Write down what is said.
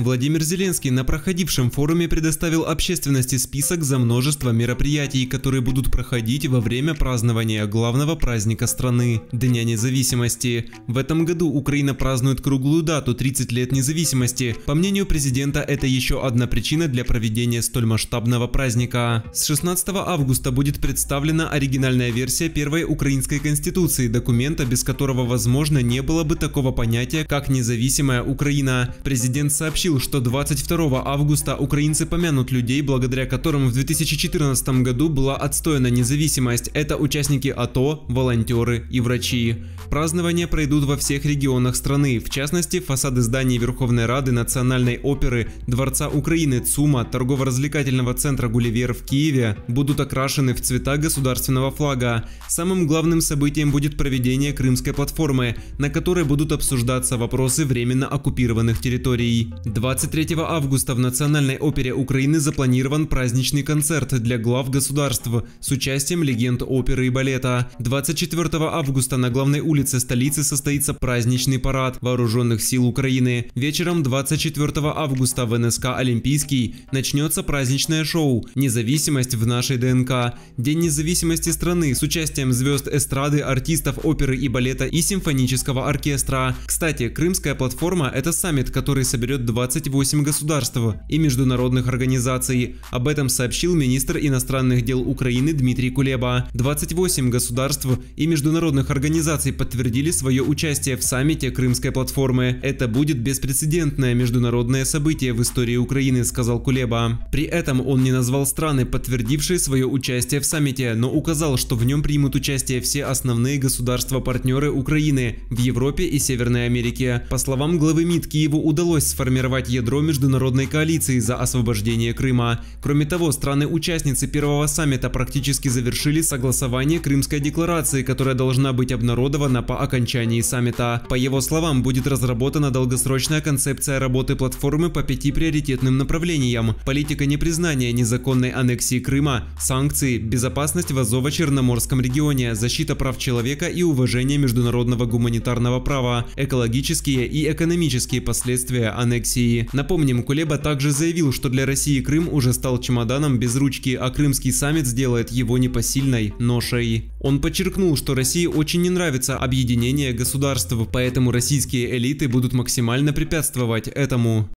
Владимир Зеленский на проходившем форуме предоставил общественности список за множество мероприятий, которые будут проходить во время празднования главного праздника страны – Дня независимости. В этом году Украина празднует круглую дату – 30 лет независимости. По мнению президента, это еще одна причина для проведения столь масштабного праздника. С 16 августа будет представлена оригинальная версия первой украинской конституции, документа, без которого, возможно, не было бы такого понятия, как независимая Украина. Президент сообщил, сообщил, что 22 августа украинцы помянут людей, благодаря которым в 2014 году была отстояна независимость. Это участники АТО, волонтеры и врачи. Празднования пройдут во всех регионах страны, в частности фасады зданий Верховной Рады, Национальной оперы, Дворца Украины, ЦУМа, торгово-развлекательного центра «Гулливер» в Киеве будут окрашены в цвета государственного флага. Самым главным событием будет проведение Крымской платформы, на которой будут обсуждаться вопросы временно оккупированных территорий. 23 августа в Национальной опере Украины запланирован праздничный концерт для глав государств с участием легенд оперы и балета. 24 августа на главной улице столицы состоится праздничный парад Вооруженных сил Украины. Вечером 24 августа в НСК «Олимпийский» начнется праздничное шоу «Независимость в нашей ДНК» – День независимости страны с участием звезд эстрады, артистов оперы и балета и симфонического оркестра. Кстати, Крымская платформа – это саммит, который соберет 20 28 государств и международных организаций. Об этом сообщил министр иностранных дел Украины Дмитрий Кулеба. 28 государств и международных организаций подтвердили свое участие в саммите Крымской платформы. Это будет беспрецедентное международное событие в истории Украины, сказал Кулеба. При этом он не назвал страны, подтвердившие свое участие в саммите, но указал, что в нем примут участие все основные государства-партнеры Украины в Европе и Северной Америке. По словам главы МИД, Киеву удалось сформировать сформировать ядро международной коалиции за освобождение Крыма. Кроме того, страны-участницы первого саммита практически завершили согласование Крымской декларации, которая должна быть обнародована по окончании саммита. По его словам, будет разработана долгосрочная концепция работы платформы по пяти приоритетным направлениям – политика непризнания незаконной аннексии Крыма, санкции, безопасность в Азово-Черноморском регионе, защита прав человека и уважение международного гуманитарного права, экологические и экономические последствия аннексии России. Напомним, Кулеба также заявил, что для России Крым уже стал чемоданом без ручки, а крымский саммит сделает его непосильной ношей. Он подчеркнул, что России очень не нравится объединение государств, поэтому российские элиты будут максимально препятствовать этому.